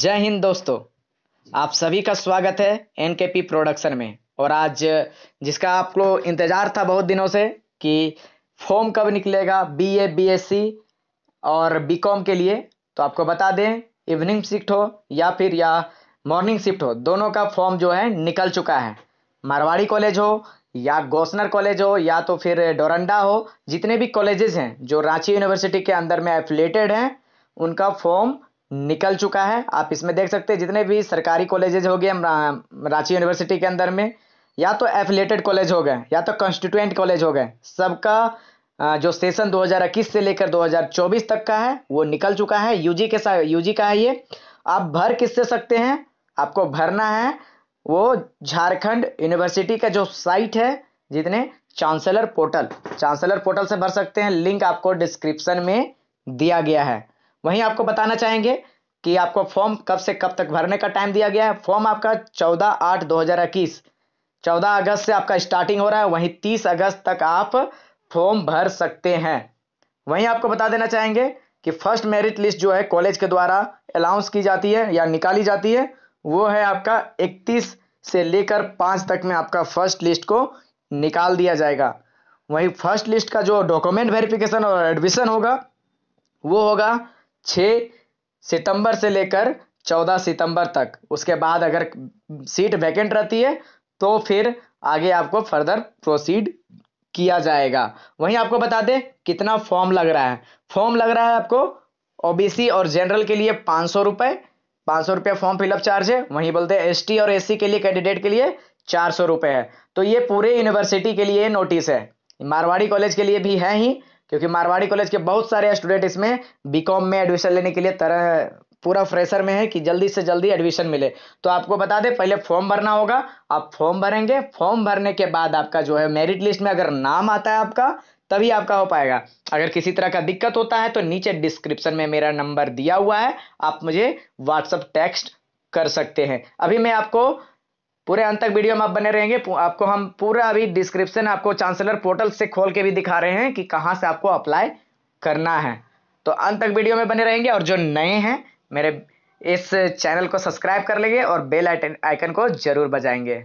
जय हिंद दोस्तों आप सभी का स्वागत है एन के पी प्रोडक्शन में और आज जिसका आपको इंतज़ार था बहुत दिनों से कि फॉर्म कब निकलेगा B A B S C और बी कॉम के लिए तो आपको बता दें इवनिंग शिफ्ट हो या फिर या मॉर्निंग शिफ्ट हो दोनों का फॉर्म जो है निकल चुका है मारवाड़ी कॉलेज हो या गोसनर कॉलेज हो या तो फिर डोरंडा हो जितने भी कॉलेजेस हैं जो रांची यूनिवर्सिटी के अंदर में एफिलेटेड हैं उनका फॉर्म निकल चुका है आप इसमें देख सकते हैं जितने भी सरकारी कॉलेजेज हो गए रांची यूनिवर्सिटी के अंदर में या तो एफिलेटेड कॉलेज हो गए या तो कॉन्स्टिट्यूएंट कॉलेज हो गए सबका जो सेशन 2021 से लेकर 2024 तक का है वो निकल चुका है यूजी के साथ यूजी का है ये आप भर किससे सकते हैं आपको भरना है वो झारखंड यूनिवर्सिटी का जो साइट है जितने चांसलर पोर्टल चांसलर पोर्टल से भर सकते हैं लिंक आपको डिस्क्रिप्शन में दिया गया है वहीं आपको बताना चाहेंगे कि आपको फॉर्म कब से कब तक भरने का टाइम दिया गया है फॉर्म आपका चौदह आठ दो हज़ार इक्कीस चौदह अगस्त से आपका स्टार्टिंग हो रहा है वहीं तीस अगस्त तक आप फॉर्म भर सकते हैं वहीं आपको बता देना चाहेंगे कि फर्स्ट मेरिट लिस्ट जो है कॉलेज के द्वारा अलाउंस की जाती है या निकाली जाती है वो है आपका इकतीस से लेकर पाँच तक में आपका फर्स्ट लिस्ट को निकाल दिया जाएगा वहीं फर्स्ट लिस्ट का जो डॉक्यूमेंट वेरिफिकेशन और एडमिशन होगा वो होगा छः सितंबर से लेकर चौदह सितंबर तक उसके बाद अगर सीट वैकेंट रहती है तो फिर आगे आपको फर्दर प्रोसीड किया जाएगा वहीं आपको बता दें कितना फॉर्म लग रहा है फॉर्म लग रहा है आपको ओबीसी और जनरल के लिए पाँच सौ रुपये पाँच सौ रुपये फॉर्म फिलअप चार्ज है वहीं बोलते हैं एसटी और एससी के लिए कैंडिडेट के लिए चार सौ रुपये है तो ये पूरे यूनिवर्सिटी के लिए नोटिस है मारवाड़ी कॉलेज के लिए भी है ही क्योंकि मारवाड़ी कॉलेज के बहुत सारे स्टूडेंट इसमें बीकॉम में एडमिशन लेने के लिए तरह पूरा फ्रेशर में है कि जल्दी से जल्दी एडमिशन मिले तो आपको बता दें पहले फॉर्म भरना होगा आप फॉर्म भरेंगे फॉर्म भरने के बाद आपका जो है मेरिट लिस्ट में अगर नाम आता है आपका तभी आपका हो पाएगा अगर किसी तरह का दिक्कत होता है तो नीचे डिस्क्रिप्शन में मेरा नंबर दिया हुआ है आप मुझे व्हाट्सअप टेक्स्ट कर सकते हैं अभी मैं आपको पूरे अंत तक वीडियो में आप बने रहेंगे आपको हम पूरा अभी डिस्क्रिप्शन आपको चांसलर पोर्टल से खोल के भी दिखा रहे हैं कि कहाँ से आपको अप्लाई करना है तो अंत तक वीडियो में बने रहेंगे और जो नए हैं मेरे इस चैनल को सब्सक्राइब कर लेंगे और बेल आइकन को जरूर बजाएंगे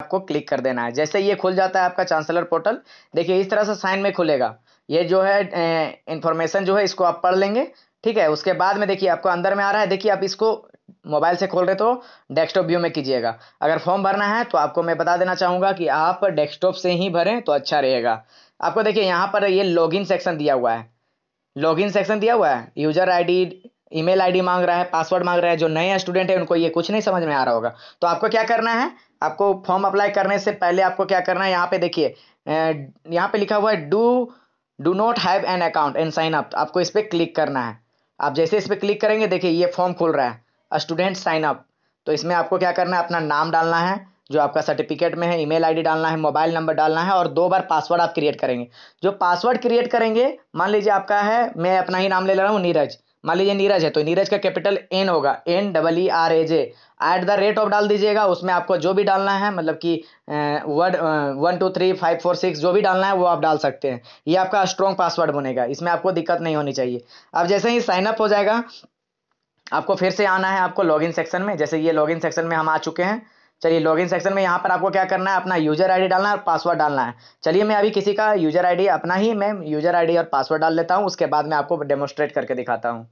आपको क्लिक कर देना है जैसे ये खुल जाता है आपका चांसलर पोर्टल देखिए इस तरह से साइन में खुलेगा ये जो है इंफॉर्मेशन जो है इसको आप पढ़ लेंगे ठीक है उसके बाद में देखिए आपको अंदर में आ रहा है देखिए आप इसको मोबाइल से खोल रहे तो डेस्कटॉप व्यू में कीजिएगा अगर फॉर्म भरना है तो आपको मैं बता देना चाहूँगा कि आप डेस्कटॉप से ही भरें तो अच्छा रहेगा आपको देखिए यहाँ पर ये लॉगिन सेक्शन दिया हुआ है लॉगिन सेक्शन दिया हुआ है यूजर आईडी ईमेल आईडी मांग रहा है पासवर्ड मांग रहा है जो नए स्टूडेंट है उनको ये कुछ नहीं समझ में आ रहा होगा तो आपको क्या करना है आपको फॉर्म अप्लाई करने से पहले आपको क्या करना है यहाँ पे देखिए यहाँ पे लिखा हुआ है do do not have an account and sign up आपको इस पर क्लिक करना है आप जैसे इस पर क्लिक करेंगे देखिए ये फॉर्म खुल रहा है स्टूडेंट साइन अप तो इसमें आपको क्या करना है अपना नाम डालना है जो आपका सर्टिफिकेट में है ईमेल आईडी डालना है मोबाइल नंबर डालना है और दो बार पासवर्ड आप क्रिएट करेंगे जो पासवर्ड क्रिएट करेंगे मान लीजिए आपका है मैं अपना ही नाम ले रहा हूँ नीरज मान लीजिए नीरज है तो नीरज का कैपिटल एन होगा N double E R A J at the rate of डाल दीजिएगा उसमें आपको जो भी डालना है मतलब कि word one two three five four six जो भी डालना है वो आप डाल सकते हैं ये आपका स्ट्रॉन्ग पासवर्ड बनेगा इसमें आपको दिक्कत नहीं होनी चाहिए अब जैसे ही साइनअप हो जाएगा आपको फिर से आना है आपको इन सेक्शन में जैसे ये इन सेक्शन में हम आ चुके हैं चलिए लॉगिन सेक्शन में यहाँ पर आपको क्या करना है अपना यूजर आईडी डालना है और पासवर्ड डालना है चलिए मैं अभी किसी का यूजर आईडी अपना ही मैं यूजर आईडी और पासवर्ड डाल लेता हूँ उसके बाद मैं आपको डेमोस्ट्रेट करके दिखाता हूँ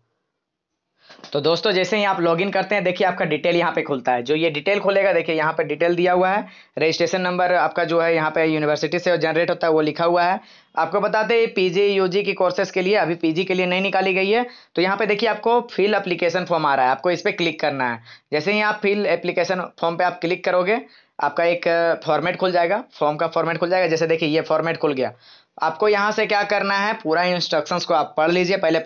तो दोस्तों जैसे ही आप लॉगिन करते हैं देखिए आपका डिटेल यहाँ पे खुलता है जो ये डिटेल खोलेगा देखिए यहाँ पे डिटेल दिया हुआ है रजिस्ट्रेशन नंबर आपका जो है यहाँ पे यूनिवर्सिटी से जनरेट होता है वो लिखा हुआ है आपको बताते हैं पीजी यूजी की कोर्सेज के लिए अभी पीजी के लिए नहीं निकाली गई है तो यहाँ पे देखिए आपको फिल अप्लीकेशन फॉर्म आ रहा है आपको इस पर क्लिक करना है जैसे ही आप फिल एप्लीकेशन फॉर्म पर आप क्लिक करोगे आपका एक फॉर्मेट खुल जाएगा फॉर्म का फॉर्मेट खुल जाएगा जैसे देखिए ये फॉर्मेट खुल गया आपको यहाँ से क्या करना है पूरा इंस्ट्रक्शंस को आप पढ़ लीजिए पहले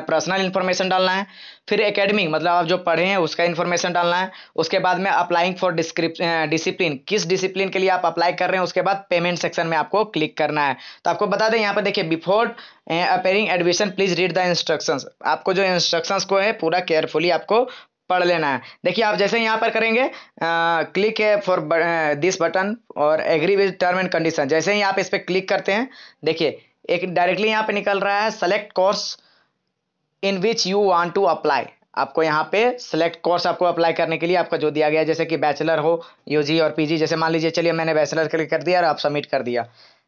पर्सनल इन्फॉर्मेशन डालना है फिर एकेडमिक मतलब आप जो पढ़े हैं उसका इन्फॉर्मेशन डालना है उसके बाद में अप्लाइंग फॉर डिसिप्लिन किस डिसिप्लिन के लिए आप अप्लाई कर रहे हैं उसके बाद पेमेंट सेक्शन में आपको क्लिक करना है तो आपको बता दें यहाँ पर देखिए before appearing admission please read the instructions आपको जो इंस्ट्रक्शंस को है पूरा केयरफुली आपको पढ़ लेना है देखिए आप जैसे यहाँ पर करेंगे क्लिक है फॉर दिस बटन और agree with term and condition जैसे ही आप इस पर क्लिक करते हैं देखिए एक डायरेक्टली यहाँ पे निकल रहा है select course in which you want to apply आपको यहाँ पे सिलेक्ट कोर्स आपको अप्लाई करने के लिए आपका जो दिया गया जैसे कि बैचलर हो यूजी और पीजी जैसे मान लीजिए चलिए मैंने बैचलर क्लिक कर दिया और आप सबमिट कर दिया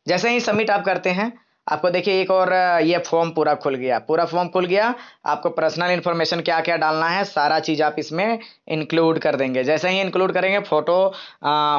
जैसे ही सबमिट आप करते हैं आपको देखिए एक और ये फॉर्म पूरा खुल गया पूरा फॉर्म खुल गया आपको पर्सनल इन्फॉर्मेशन क्या क्या डालना है सारा चीज़ आप इसमें इंक्लूड कर देंगे जैसे ही इंक्लूड करेंगे फ़ोटो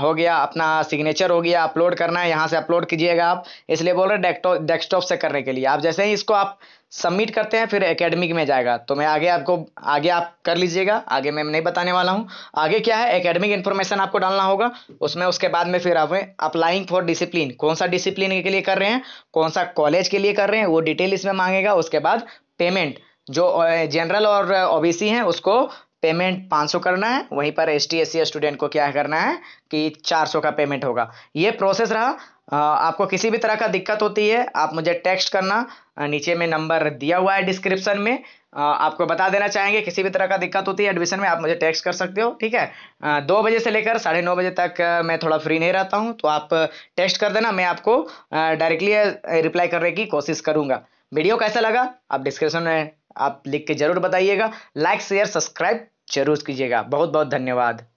हो गया अपना सिग्नेचर हो गया अपलोड करना है यहाँ से अपलोड कीजिएगा आप इसलिए बोल रहे डेस्कटॉप डेस्कटॉप से करने के लिए आप जैसे ही इसको आप सबमिट करते हैं फिर एकेडमिक में जाएगा तो मैं आगे आपको आगे आप कर लीजिएगा आगे मैं नहीं बताने वाला हूँ आगे क्या है एकेडमिक इन्फॉर्मेशन आपको डालना होगा उसमें उसके बाद में फिर आप अप्लाइंग फॉर डिसिप्लिन कौन सा डिसिप्लिन के लिए कर रहे हैं कौन सा कॉलेज के लिए कर रहे हैं वो डिटेल इसमें मांगेगा उसके बाद पेमेंट जो जनरल और ओबीसी हैं उसको पेमेंट 500 करना है वहीं पर एस टी स्टूडेंट को क्या करना है कि 400 का पेमेंट होगा ये प्रोसेस रहा आपको किसी भी तरह का दिक्कत होती है आप मुझे टेक्स्ट करना नीचे में नंबर दिया हुआ है डिस्क्रिप्शन में आपको बता देना चाहेंगे किसी भी तरह का दिक्कत होती है एडमिशन में आप मुझे टेक्स्ट कर सकते हो ठीक है दो बजे से लेकर साढ़े नौ बजे तक मैं थोड़ा फ्री नहीं रहता हूँ तो आप टेक्स्ट कर देना मैं आपको डायरेक्टली रिप्लाई करने की कोशिश करूँगा वीडियो कैसा लगा आप डिस्क्रिप्शन में आप लिख के जरूर बताइएगा लाइक शेयर सब्सक्राइब जरूर कीजिएगा बहुत बहुत धन्यवाद